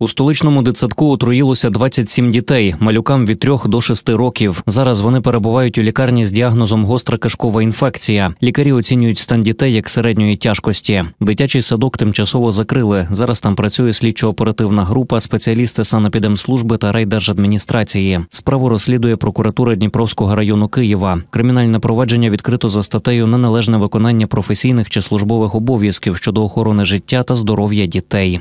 У столичному дитсадку отруїлося 27 дітей, малюкам від 3 до 6 років. Зараз вони перебувають у лікарні з діагнозом гостра кишкова інфекція. Лікарі оцінюють стан дітей як середньої тяжкості. Дитячий садок тимчасово закрили. Зараз там працює слідчо-оперативна група, спеціалісти санепідемслужби та райдержадміністрації. Справу розслідує прокуратура Дніпровського району Києва. Кримінальне провадження відкрито за статтею неналежне виконання професійних чи службових обов'язків щодо охорони життя та здоров'я дітей.